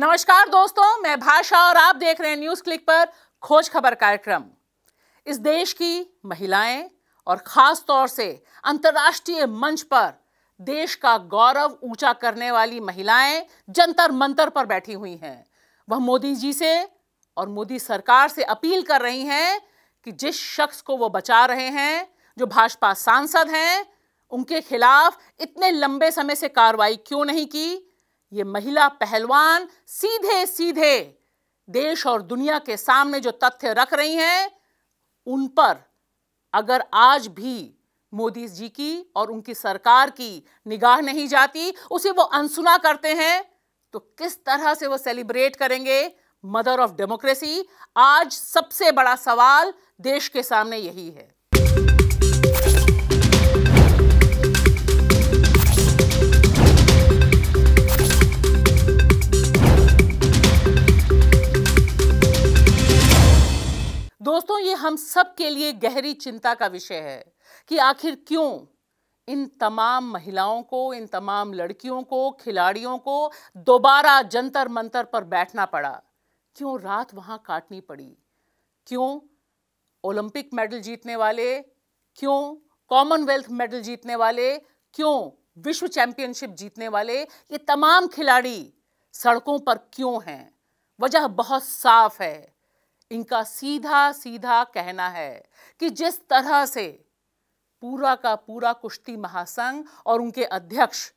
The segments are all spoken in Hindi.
नमस्कार दोस्तों मैं भाषा और आप देख रहे हैं न्यूज़ क्लिक पर खोज खबर कार्यक्रम इस देश की महिलाएं और ख़ास तौर से अंतर्राष्ट्रीय मंच पर देश का गौरव ऊंचा करने वाली महिलाएं जंतर मंतर पर बैठी हुई हैं वह मोदी जी से और मोदी सरकार से अपील कर रही हैं कि जिस शख्स को वो बचा रहे हैं जो भाजपा सांसद हैं उनके खिलाफ इतने लंबे समय से कार्रवाई क्यों नहीं की ये महिला पहलवान सीधे सीधे देश और दुनिया के सामने जो तथ्य रख रही हैं उन पर अगर आज भी मोदी जी की और उनकी सरकार की निगाह नहीं जाती उसे वो अनसुना करते हैं तो किस तरह से वो सेलिब्रेट करेंगे मदर ऑफ डेमोक्रेसी आज सबसे बड़ा सवाल देश के सामने यही है दोस्तों ये हम सब के लिए गहरी चिंता का विषय है कि आखिर क्यों इन तमाम महिलाओं को इन तमाम लड़कियों को खिलाड़ियों को दोबारा जंतर मंतर पर बैठना पड़ा क्यों रात वहां काटनी पड़ी क्यों ओलंपिक मेडल जीतने वाले क्यों कॉमनवेल्थ मेडल जीतने वाले क्यों विश्व चैंपियनशिप जीतने वाले ये तमाम खिलाड़ी सड़कों पर क्यों हैं वजह बहुत साफ है इनका सीधा सीधा कहना है कि जिस तरह से पूरा का पूरा कुश्ती महासंघ और उनके अध्यक्ष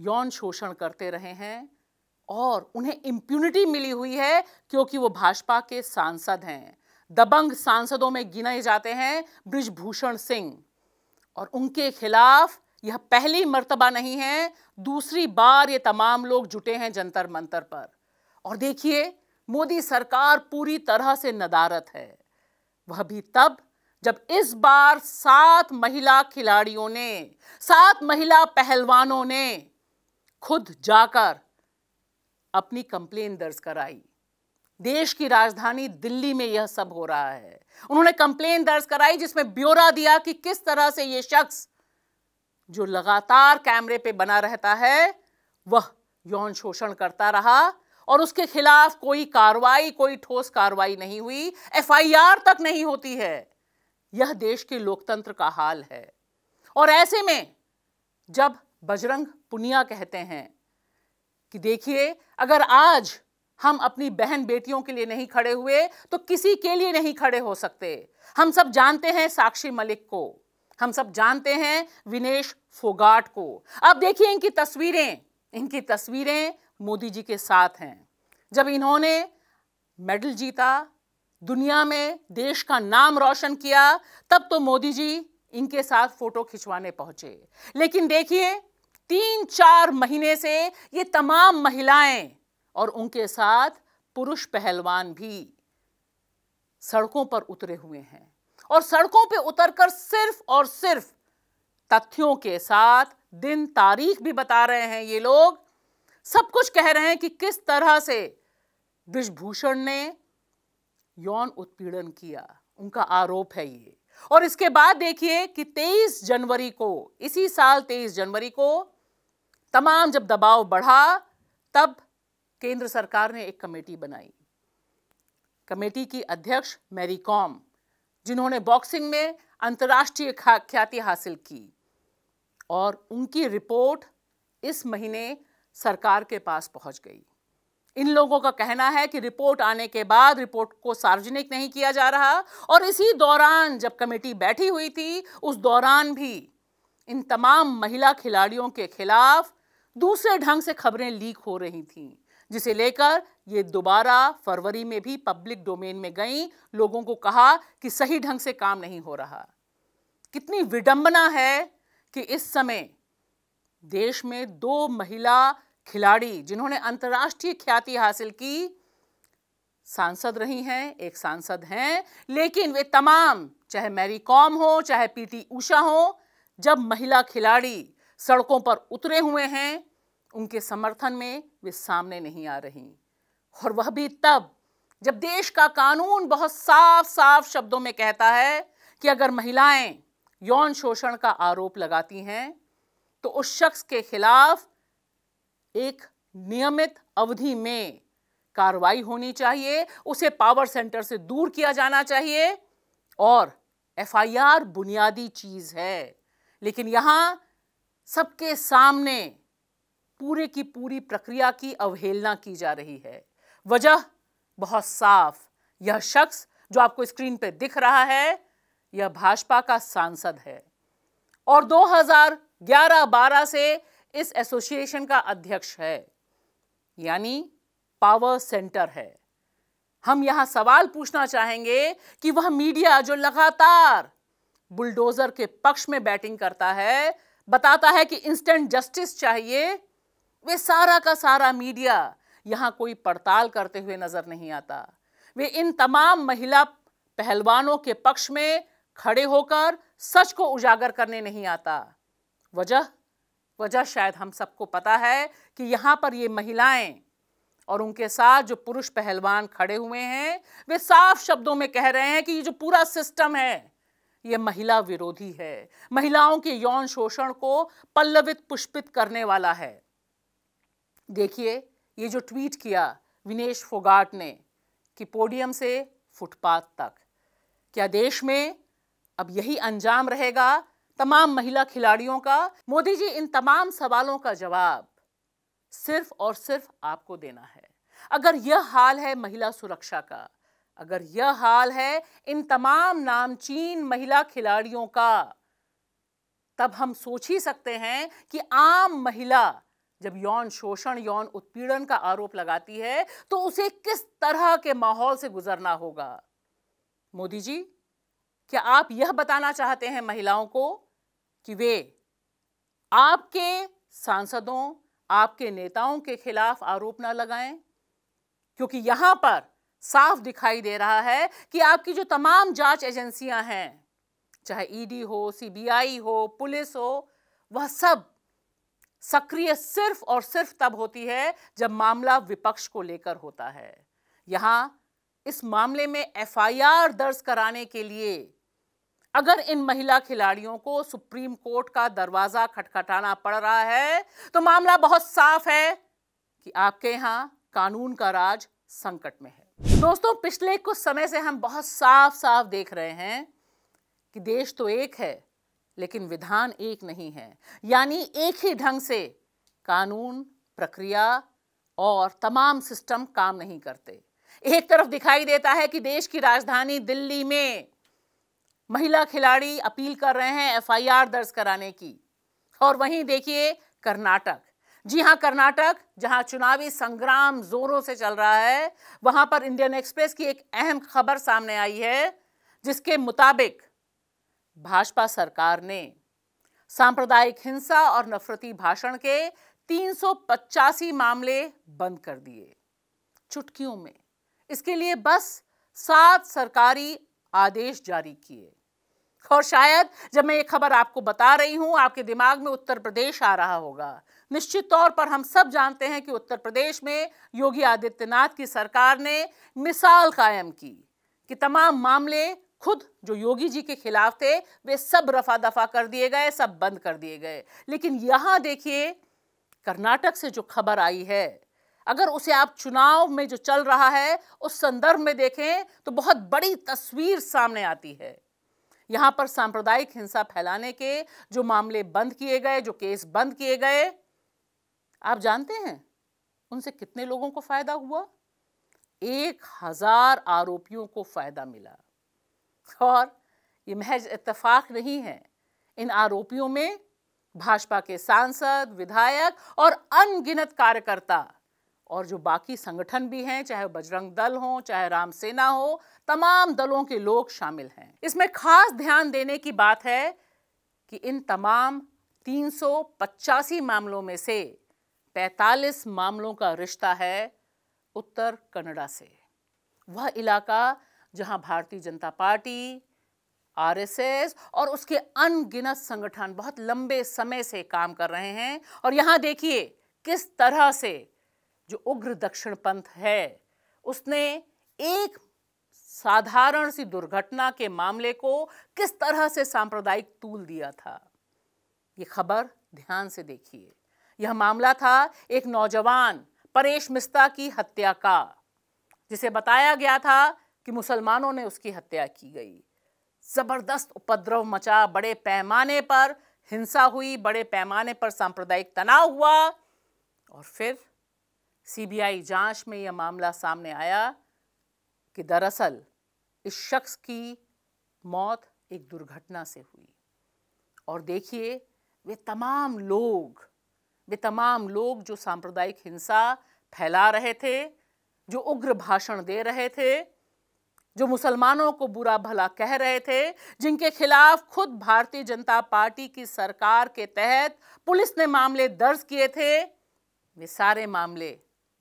यौन शोषण करते रहे हैं और उन्हें इम्प्यूनिटी मिली हुई है क्योंकि वो भाजपा के सांसद हैं दबंग सांसदों में गिने जाते हैं ब्रिजभूषण सिंह और उनके खिलाफ यह पहली मर्तबा नहीं है दूसरी बार ये तमाम लोग जुटे हैं जंतर मंतर पर और देखिए मोदी सरकार पूरी तरह से नदारत है वह भी तब जब इस बार सात महिला खिलाड़ियों ने सात महिला पहलवानों ने खुद जाकर अपनी कंप्लेन दर्ज कराई देश की राजधानी दिल्ली में यह सब हो रहा है उन्होंने कंप्लेन दर्ज कराई जिसमें ब्यौरा दिया कि किस तरह से यह शख्स जो लगातार कैमरे पे बना रहता है वह यौन शोषण करता रहा और उसके खिलाफ कोई कार्रवाई कोई ठोस कार्रवाई नहीं हुई एफआईआर तक नहीं होती है यह देश के लोकतंत्र का हाल है और ऐसे में जब बजरंग पुनिया कहते हैं कि देखिए अगर आज हम अपनी बहन बेटियों के लिए नहीं खड़े हुए तो किसी के लिए नहीं खड़े हो सकते हम सब जानते हैं साक्षी मलिक को हम सब जानते हैं विनेश फोगाट को अब देखिए इनकी तस्वीरें इनकी तस्वीरें मोदी जी के साथ हैं जब इन्होंने मेडल जीता दुनिया में देश का नाम रोशन किया तब तो मोदी जी इनके साथ फोटो खिंचवाने पहुंचे लेकिन देखिए तीन चार महीने से ये तमाम महिलाएं और उनके साथ पुरुष पहलवान भी सड़कों पर उतरे हुए हैं और सड़कों पर उतरकर सिर्फ और सिर्फ तथ्यों के साथ दिन तारीख भी बता रहे हैं ये लोग सब कुछ कह रहे हैं कि किस तरह से ब्रिजभूषण ने यौन उत्पीड़न किया उनका आरोप है ये और इसके बाद देखिए कि 23 जनवरी को इसी साल 23 जनवरी को तमाम जब दबाव बढ़ा तब केंद्र सरकार ने एक कमेटी बनाई कमेटी की अध्यक्ष मैरी कॉम जिन्होंने बॉक्सिंग में अंतर्राष्ट्रीय ख्याति हासिल की और उनकी रिपोर्ट इस महीने सरकार के पास पहुंच गई इन लोगों का कहना है कि रिपोर्ट आने के बाद रिपोर्ट को सार्वजनिक नहीं किया जा रहा और इसी दौरान जब कमेटी बैठी हुई थी उस दौरान भी इन तमाम महिला खिलाड़ियों के खिलाफ दूसरे ढंग से खबरें लीक हो रही थीं जिसे लेकर ये दोबारा फरवरी में भी पब्लिक डोमेन में गई लोगों को कहा कि सही ढंग से काम नहीं हो रहा कितनी विडंबना है कि इस समय देश में दो महिला खिलाड़ी जिन्होंने अंतर्राष्ट्रीय ख्याति हासिल की सांसद रही हैं एक सांसद हैं लेकिन वे तमाम चाहे मैरी कॉम हो चाहे पीटी ऊषा हो जब महिला खिलाड़ी सड़कों पर उतरे हुए हैं उनके समर्थन में वे सामने नहीं आ रही और वह भी तब जब देश का कानून बहुत साफ साफ शब्दों में कहता है कि अगर महिलाएं यौन शोषण का आरोप लगाती हैं तो उस शख्स के खिलाफ एक नियमित अवधि में कार्रवाई होनी चाहिए उसे पावर सेंटर से दूर किया जाना चाहिए और एफआईआर बुनियादी चीज़ है लेकिन यहां सबके सामने पूरे की पूरी प्रक्रिया की अवहेलना की जा रही है वजह बहुत साफ यह शख्स जो आपको स्क्रीन पर दिख रहा है यह भाजपा का सांसद है और ग्यारह बारह से इस एसोसिएशन का अध्यक्ष है यानी पावर सेंटर है हम यहां सवाल पूछना चाहेंगे कि वह मीडिया जो लगातार बुलडोजर के पक्ष में बैटिंग करता है बताता है कि इंस्टेंट जस्टिस चाहिए वे सारा का सारा मीडिया यहां कोई पड़ताल करते हुए नजर नहीं आता वे इन तमाम महिला पहलवानों के पक्ष में खड़े होकर सच को उजागर करने नहीं आता वजह वजह शायद हम सबको पता है कि यहाँ पर ये महिलाएं और उनके साथ जो पुरुष पहलवान खड़े हुए हैं वे साफ शब्दों में कह रहे हैं कि ये जो पूरा सिस्टम है ये महिला विरोधी है महिलाओं के यौन शोषण को पल्लवित पुष्पित करने वाला है देखिए ये जो ट्वीट किया विनेश फोगाट ने कि पोडियम से फुटपाथ तक क्या देश में अब यही अंजाम रहेगा तमाम महिला खिलाड़ियों का मोदी जी इन तमाम सवालों का जवाब सिर्फ और सिर्फ आपको देना है अगर यह हाल है महिला सुरक्षा का अगर यह हाल है इन तमाम नामचीन महिला खिलाड़ियों का तब हम सोच ही सकते हैं कि आम महिला जब यौन शोषण यौन उत्पीड़न का आरोप लगाती है तो उसे किस तरह के माहौल से गुजरना होगा मोदी जी क्या आप यह बताना चाहते हैं महिलाओं को कि वे आपके सांसदों आपके नेताओं के खिलाफ आरोप ना लगाएं क्योंकि यहां पर साफ दिखाई दे रहा है कि आपकी जो तमाम जांच एजेंसियां हैं चाहे ईडी हो सीबीआई हो पुलिस हो वह सब सक्रिय सिर्फ और सिर्फ तब होती है जब मामला विपक्ष को लेकर होता है यहां इस मामले में एफआईआर दर्ज कराने के लिए अगर इन महिला खिलाड़ियों को सुप्रीम कोर्ट का दरवाज़ा खटखटाना पड़ रहा है तो मामला बहुत साफ है कि आपके यहाँ कानून का राज संकट में है दोस्तों पिछले कुछ समय से हम बहुत साफ साफ देख रहे हैं कि देश तो एक है लेकिन विधान एक नहीं है यानी एक ही ढंग से कानून प्रक्रिया और तमाम सिस्टम काम नहीं करते एक तरफ दिखाई देता है कि देश की राजधानी दिल्ली में महिला खिलाड़ी अपील कर रहे हैं एफआईआर दर्ज कराने की और वहीं देखिए कर्नाटक जी हां कर्नाटक जहां चुनावी संग्राम जोरों से चल रहा है वहां पर इंडियन एक्सप्रेस की एक अहम खबर सामने आई है जिसके मुताबिक भाजपा सरकार ने सांप्रदायिक हिंसा और नफरती भाषण के तीन मामले बंद कर दिए चुटकियों में इसके लिए बस सात सरकारी आदेश जारी किए और शायद जब मैं ये खबर आपको बता रही हूँ आपके दिमाग में उत्तर प्रदेश आ रहा होगा निश्चित तौर पर हम सब जानते हैं कि उत्तर प्रदेश में योगी आदित्यनाथ की सरकार ने मिसाल कायम की कि तमाम मामले खुद जो योगी जी के खिलाफ थे वे सब रफा दफा कर दिए गए सब बंद कर दिए गए लेकिन यहाँ देखिए कर्नाटक से जो खबर आई है अगर उसे आप चुनाव में जो चल रहा है उस संदर्भ में देखें तो बहुत बड़ी तस्वीर सामने आती है यहां पर सांप्रदायिक हिंसा फैलाने के जो मामले बंद किए गए जो केस बंद किए गए आप जानते हैं उनसे कितने लोगों को फ़ायदा हुआ एक हज़ार आरोपियों को फ़ायदा मिला और ये महज इतफाक़ नहीं है इन आरोपियों में भाजपा के सांसद विधायक और अनगिनत कार्यकर्ता और जो बाकी संगठन भी हैं चाहे बजरंग दल हो चाहे राम सेना हो तमाम दलों के लोग शामिल हैं इसमें खास ध्यान देने की बात है कि इन तमाम तीन मामलों में से 45 मामलों का रिश्ता है उत्तर कन्नड़ा से वह इलाका जहां भारतीय जनता पार्टी आरएसएस और उसके अनगिनत संगठन बहुत लंबे समय से काम कर रहे हैं और यहां देखिए किस तरह से जो उग्र दक्षिण पंथ है उसने एक साधारण सी दुर्घटना के मामले को किस तरह से सांप्रदायिक तूल दिया था यह खबर ध्यान से देखिए यह मामला था एक नौजवान परेश मिस्ता की हत्या का जिसे बताया गया था कि मुसलमानों ने उसकी हत्या की गई ज़बरदस्त उपद्रव मचा बड़े पैमाने पर हिंसा हुई बड़े पैमाने पर सांप्रदायिक तनाव हुआ और फिर सीबीआई जांच में यह मामला सामने आया कि दरअसल इस शख्स की मौत एक दुर्घटना से हुई और देखिए वे तमाम लोग वे तमाम लोग जो सांप्रदायिक हिंसा फैला रहे थे जो उग्र भाषण दे रहे थे जो मुसलमानों को बुरा भला कह रहे थे जिनके खिलाफ खुद भारतीय जनता पार्टी की सरकार के तहत पुलिस ने मामले दर्ज किए थे वे सारे मामले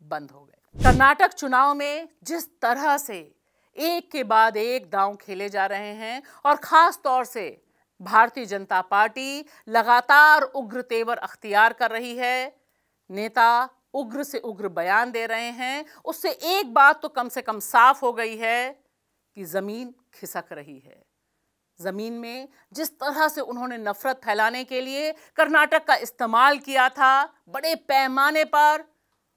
बंद हो गए कर्नाटक चुनाव में जिस तरह से एक के बाद एक दांव खेले जा रहे हैं और ख़ास तौर से भारतीय जनता पार्टी लगातार उग्र तेवर अख्तियार कर रही है नेता उग्र से उग्र बयान दे रहे हैं उससे एक बात तो कम से कम साफ हो गई है कि ज़मीन खिसक रही है ज़मीन में जिस तरह से उन्होंने नफ़रत फैलाने के लिए कर्नाटक का इस्तेमाल किया था बड़े पैमाने पर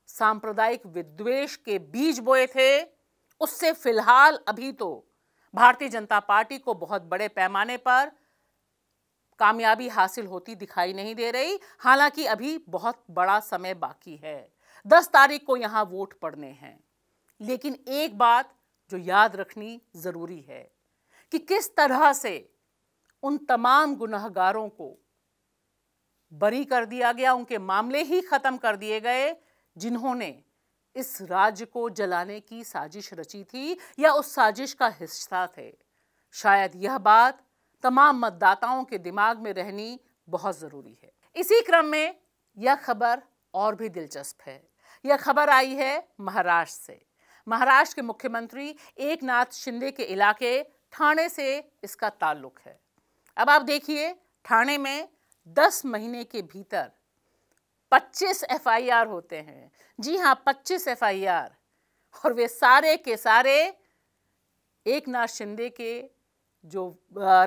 सांप्रदायिक विद्वेश के बीज बोए थे उससे फिलहाल अभी तो भारतीय जनता पार्टी को बहुत बड़े पैमाने पर कामयाबी हासिल होती दिखाई नहीं दे रही हालांकि अभी बहुत बड़ा समय बाकी है दस तारीख को यहां वोट पड़ने हैं लेकिन एक बात जो याद रखनी ज़रूरी है कि किस तरह से उन तमाम गुनहगारों को बरी कर दिया गया उनके मामले ही ख़त्म कर दिए गए जिन्होंने इस राज्य को जलाने की साजिश रची थी या उस साजिश का हिस्सा थे शायद यह बात तमाम मतदाताओं के दिमाग में रहनी बहुत ज़रूरी है इसी क्रम में यह खबर और भी दिलचस्प है यह खबर आई है महाराष्ट्र से महाराष्ट्र के मुख्यमंत्री एक नाथ शिंदे के इलाके ठाणे से इसका ताल्लुक है अब आप देखिए ठाणे में 10 महीने के भीतर पच्चीस एफ होते हैं जी हाँ पच्चीस एफ और वे सारे के सारे एक नाथ शिंदे के जो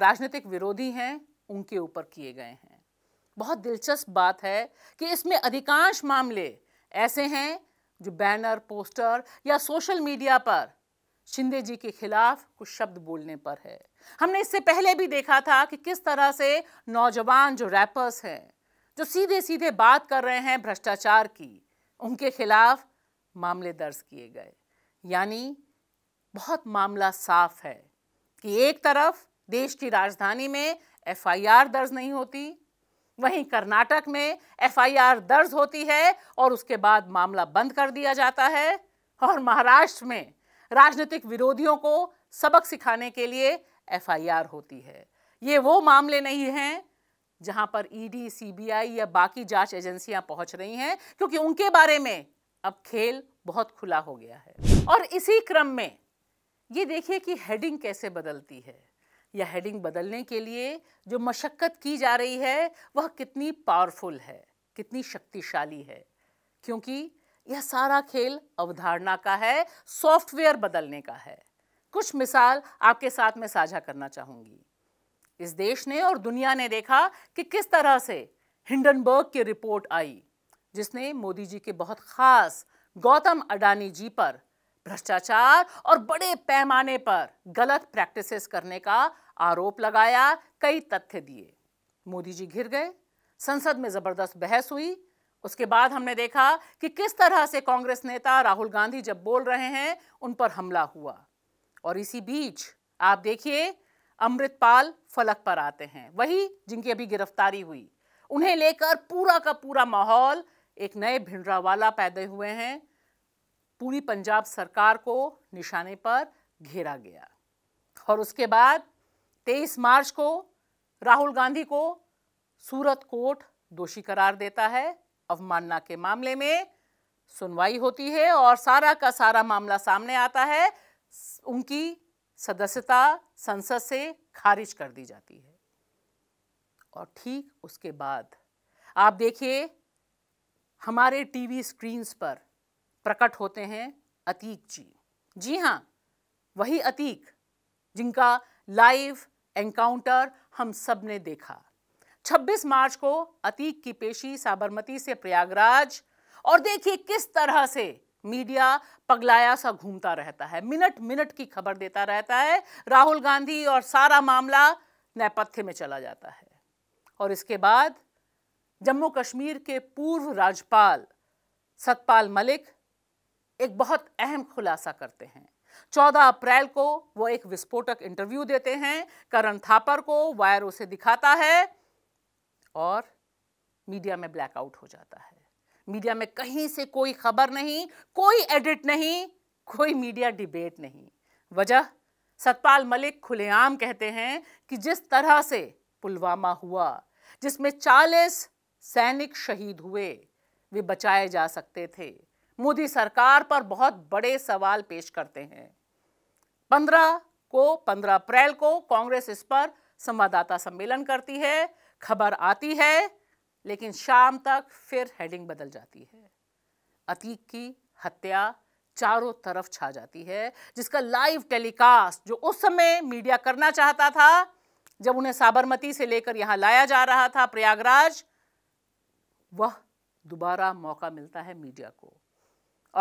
राजनीतिक विरोधी हैं उनके ऊपर किए गए हैं बहुत दिलचस्प बात है कि इसमें अधिकांश मामले ऐसे हैं जो बैनर पोस्टर या सोशल मीडिया पर शिंदे जी के खिलाफ कुछ शब्द बोलने पर है हमने इससे पहले भी देखा था कि किस तरह से नौजवान जो रैपर्स हैं जो सीधे सीधे बात कर रहे हैं भ्रष्टाचार की उनके खिलाफ मामले दर्ज किए गए यानी बहुत मामला साफ है कि एक तरफ देश की राजधानी में एफआईआर दर्ज नहीं होती वहीं कर्नाटक में एफआईआर दर्ज होती है और उसके बाद मामला बंद कर दिया जाता है और महाराष्ट्र में राजनीतिक विरोधियों को सबक सिखाने के लिए एफआईआर होती है ये वो मामले नहीं हैं जहां पर ईडी e सीबीआई या बाकी जांच एजेंसियां पहुंच रही हैं क्योंकि उनके बारे में अब खेल बहुत खुला हो गया है और इसी क्रम में ये देखिए कि हेडिंग कैसे बदलती है या हेडिंग बदलने के लिए जो मशक्क़त की जा रही है वह कितनी पावरफुल है कितनी शक्तिशाली है क्योंकि यह सारा खेल अवधारणा का है सॉफ्टवेयर बदलने का है कुछ मिसाल आपके साथ मैं साझा करना चाहूंगी इस देश ने और दुनिया ने देखा कि किस तरह से हिंडनबर्ग की रिपोर्ट आई जिसने मोदी जी के बहुत खास गौतम अडानी जी पर भ्रष्टाचार और बड़े पैमाने पर गलत प्रैक्टिसेस करने का आरोप लगाया कई तथ्य दिए मोदी जी घिर गए संसद में ज़बरदस्त बहस हुई उसके बाद हमने देखा कि किस तरह से कांग्रेस नेता राहुल गांधी जब बोल रहे हैं उन पर हमला हुआ और इसी बीच आप देखिए अमृतपाल फलक पर आते हैं वही जिनकी अभी गिरफ्तारी हुई उन्हें लेकर पूरा का पूरा माहौल एक नए भिंडरावाला पैदे हुए हैं पूरी पंजाब सरकार को निशाने पर घेरा गया और उसके बाद 23 मार्च को राहुल गांधी को सूरत कोर्ट दोषी करार देता है अवमानना के मामले में सुनवाई होती है और सारा का सारा मामला सामने आता है उनकी सदस्यता संसद से खारिज कर दी जाती है और ठीक उसके बाद आप देखिए हमारे टीवी स्क्रीन्स पर प्रकट होते हैं अतीक जी जी हाँ वही अतीक जिनका लाइव एनकाउंटर हम सब ने देखा 26 मार्च को अतीक की पेशी साबरमती से प्रयागराज और देखिए किस तरह से मीडिया पगलाया सा घूमता रहता है मिनट मिनट की खबर देता रहता है राहुल गांधी और सारा मामला नैपथ्य में चला जाता है और इसके बाद जम्मू कश्मीर के पूर्व राज्यपाल सतपाल मलिक एक बहुत अहम खुलासा करते हैं 14 अप्रैल को वो एक विस्फोटक इंटरव्यू देते हैं करण थापर को वायर उसे दिखाता है और मीडिया में ब्लैकआउट हो जाता है मीडिया में कहीं से कोई खबर नहीं कोई एडिट नहीं कोई मीडिया डिबेट नहीं वजह सतपाल मलिक खुलेआम कहते हैं कि जिस तरह से पुलवामा हुआ जिसमें 40 सैनिक शहीद हुए वे बचाए जा सकते थे मोदी सरकार पर बहुत बड़े सवाल पेश करते हैं पंद्रह को पंद्रह अप्रैल को कांग्रेस इस पर संवाददाता सम्मेलन करती है खबर आती है लेकिन शाम तक फिर हेडिंग बदल जाती है अतीक की हत्या चारों तरफ छा जाती है जिसका लाइव टेलीकास्ट जो उस समय मीडिया करना चाहता था जब उन्हें साबरमती से लेकर यहां लाया जा रहा था प्रयागराज वह दोबारा मौका मिलता है मीडिया को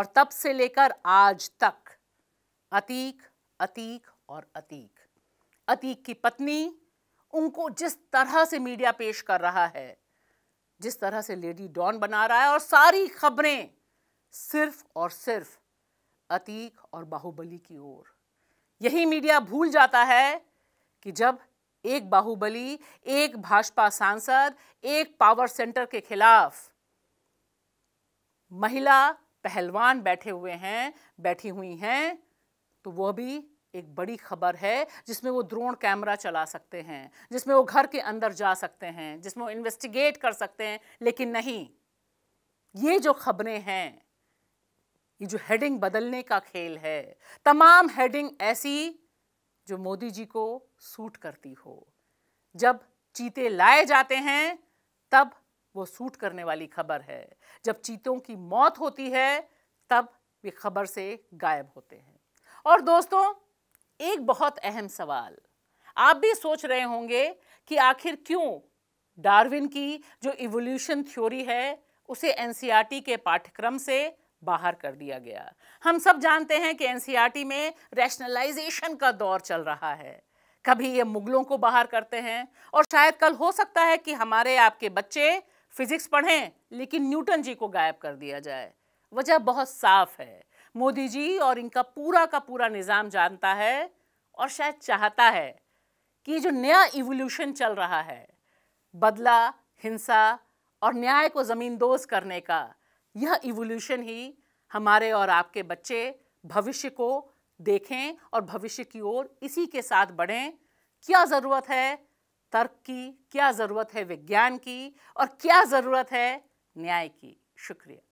और तब से लेकर आज तक अतीक अतीक और अतीक अतीक की पत्नी उनको जिस तरह से मीडिया पेश कर रहा है जिस तरह से लेडी डॉन बना रहा है और सारी खबरें सिर्फ और सिर्फ अतीक और बाहुबली की ओर यही मीडिया भूल जाता है कि जब एक बाहुबली एक भाजपा सांसद एक पावर सेंटर के खिलाफ महिला पहलवान बैठे हुए हैं बैठी हुई हैं तो वह भी एक बड़ी खबर है जिसमें वो ड्रोन कैमरा चला सकते हैं जिसमें वो घर के अंदर जा सकते हैं जिसमें वो इन्वेस्टिगेट कर सकते हैं लेकिन नहीं ये जो खबरें हैं ये जो हेडिंग बदलने का खेल है तमाम हेडिंग ऐसी जो मोदी जी को सूट करती हो जब चीते लाए जाते हैं तब वो सूट करने वाली खबर है जब चीतों की मौत होती है तब वे खबर से गायब होते हैं और दोस्तों एक बहुत अहम सवाल आप भी सोच रहे होंगे कि आखिर क्यों डार्विन की जो इवोल्यूशन थ्योरी है उसे एनसीईआरटी e के पाठ्यक्रम से बाहर कर दिया गया हम सब जानते हैं कि एनसीईआरटी e में रैशनलाइजेशन का दौर चल रहा है कभी ये मुगलों को बाहर करते हैं और शायद कल हो सकता है कि हमारे आपके बच्चे फिजिक्स पढ़ें लेकिन न्यूटन जी को गायब कर दिया जाए वजह बहुत साफ है मोदी जी और इनका पूरा का पूरा निज़ाम जानता है और शायद चाहता है कि जो नया इवोल्यूशन चल रहा है बदला हिंसा और न्याय को ज़मींदोज करने का यह इवोल्यूशन ही हमारे और आपके बच्चे भविष्य को देखें और भविष्य की ओर इसी के साथ बढ़ें क्या ज़रूरत है तर्क की क्या ज़रूरत है विज्ञान की और क्या ज़रूरत है न्याय की शुक्रिया